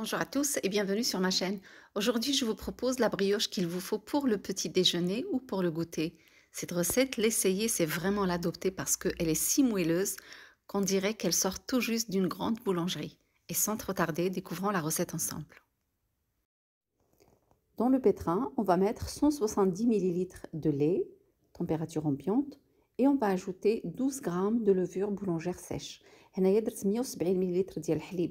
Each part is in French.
Bonjour à tous et bienvenue sur ma chaîne. Aujourd'hui, je vous propose la brioche qu'il vous faut pour le petit déjeuner ou pour le goûter. Cette recette, l'essayer, c'est vraiment l'adopter parce qu'elle est si moelleuse qu'on dirait qu'elle sort tout juste d'une grande boulangerie. Et sans trop tarder, découvrons la recette ensemble. Dans le pétrin, on va mettre 170 ml de lait, température ambiante, et on va ajouter 12 g de levure boulangère sèche. 170 ml de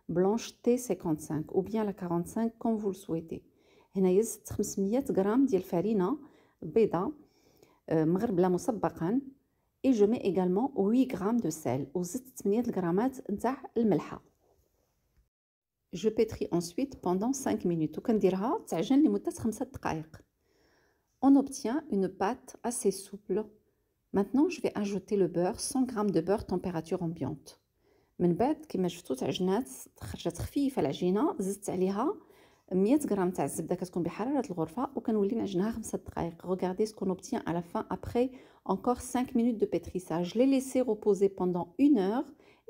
blanche T55 ou bien la 45 comme vous le souhaitez et 500 غرام ديال الفرينه مغربله مسبقا Et je mets également 8 غرام de sel وزدت 8 غرامات ensuite pendant 5 minutes on obtient une pâte assez souple maintenant je vais ajouter le beurre 100 g de beurre température ambiante من بعد كما شفتوا تعجنات خرجت خفيفه العجينه زدت عليها 100 غرام تاع الزبده كتكون بحراره الغرفه وكنولي نعجنها 5 دقائق ريغاردي سكون اوبتيان على فان ابري انكور 5 مينوت دو بيتريساج لي ليسي روبوزي بوندون 1 اور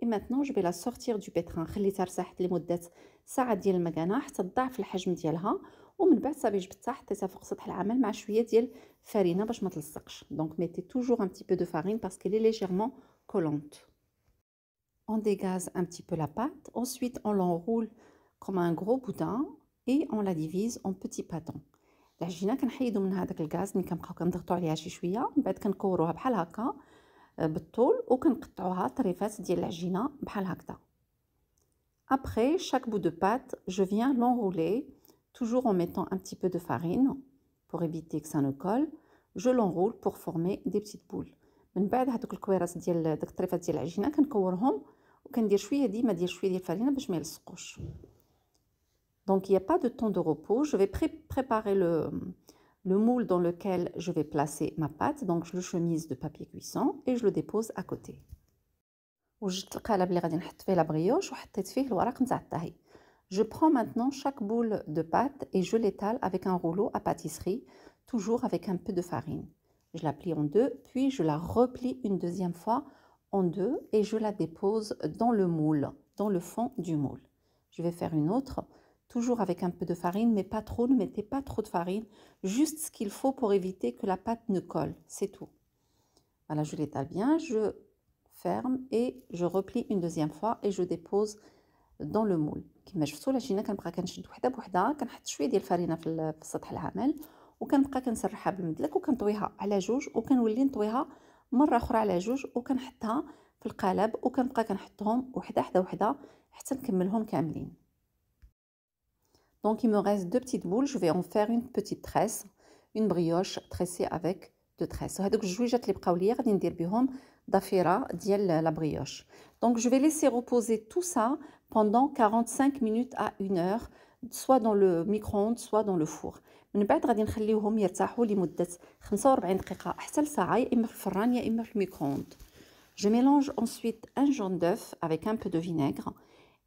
اي maintenant جو vais لا سورتير دو pétrin خليتها رتاحت لمده ساعه ديال المكانه حتى ضعف الحجم ديالها ومن بعد صافي جبتها حطيتها فوق سطح العمل مع شويه ديال الفارينه باش ما تلصقش دونك ميتي توجور ان تي بو دو فارين باسكو لي ليجيرمون كولونت on dégaze un petit peu la pâte, ensuite on l'enroule comme un gros boudin et on la divise en petits pâtons. après chaque bout de pâte je viens l'enrouler toujours en mettant un petit peu de farine pour éviter que ça ne colle je l'enroule pour former des petites boules donc il n'y a pas de temps de repos. Je vais préparer le, moule dans lequel je vais placer ma pâte. Donc je le chemise de papier cuisson et je le dépose à côté. Je prends maintenant chaque boule de pâte et je l'étale avec un rouleau à pâtisserie, toujours avec un peu de farine. Je la plie en deux, puis je la replie une deuxième fois en deux et je la dépose dans le moule, dans le fond du moule. Je vais faire une autre, toujours avec un peu de farine, mais pas trop, ne mettez pas trop de farine, juste ce qu'il faut pour éviter que la pâte ne colle, c'est tout. Voilà, je l'étale bien, je ferme et je replie une deuxième fois et je dépose dans le moule. كما شفتوا مره اخرى على جوج وكنحطها في القالب وكنبقى كنحطهم وحده حدا وحده حتى نكملهم كاملين Donc il me reste deux petites boules, je vais en faire une petite tresse, une brioche tressée avec deux tresses. Donc je اللي بقاو les غادي ندير بهم ضفيره ديال la brioche. Donc je vais laisser reposer tout ça pendant 45 minutes à 1 heure, soit dans le micro-ondes, soit dans le four. من بعد غادي نخليوهم يرتاحوا لمده 45 دقيقه حتى لساعه يا اما في الفران يا اما في الميكرووند Je mélange ensuite un jaune d'œuf avec un peu de vinaigre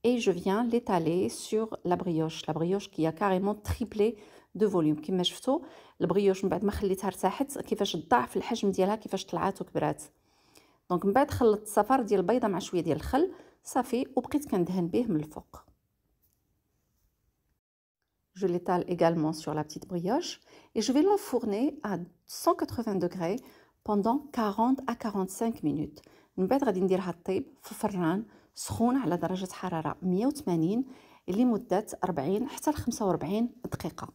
et je viens l'étaler sur la brioche, la brioche qui a carrément triplé de volume كما شفتوا البريوش من بعد ما خليتها ارتاحت كيفاش ضاعف الحجم ديالها كيفاش طلعات وكبرات دونك من بعد خلطت صفار ديال البيضه مع شويه ديال الخل صافي وبقيت كندهن به من الفوق Je l'étale également sur la petite brioche et je vais l'enfourner à 180 degrés pendant 40 à 45 minutes. من غادي نديرها طيب في فران سخون على درجة حرارة 180 لمدة 40 حتى 45 دقيقة.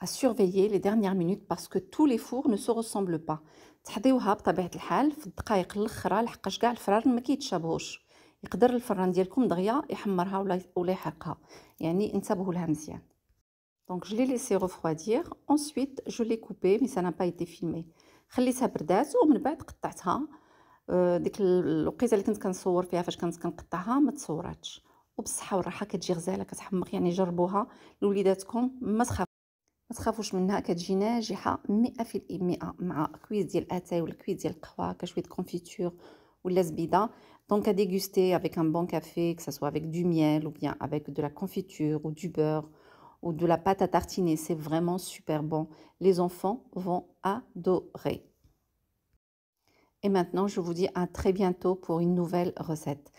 À surveiller les dernières minutes parce que tous les fours ne se ressemblent pas. تحضيوها بطبيعة الحال في الدقائق الاخرى لحقاش كاع الفرار ما كيتشابهوش. يقدر الفران ديالكم دغيا يحمرها ولا ولا يحرقها يعني انتبهوا لها مزيان دونك جلي ليسي ريفروادير اونسويت جو لي كوبي مي سان با ايتي فيلمي خليتها بردات ومن بعد قطعتها آه، ديك الوقيته اللي كنت كنصور فيها فاش كنت كنقطعها ما تصوراتش وبالصحه والراحه كتجي غزاله كتحمق يعني جربوها لوليداتكم ما تخاف ما تخافوش منها كتجي ناجحه 100% مع كويس ديال اتاي ولا كويس ديال القهوه كشويه كونفيتور ou lesbienne donc à déguster avec un bon café, que ce soit avec du miel ou bien avec de la confiture ou du beurre ou de la pâte à tartiner. C'est vraiment super bon. Les enfants vont adorer. Et maintenant, je vous dis à très bientôt pour une nouvelle recette.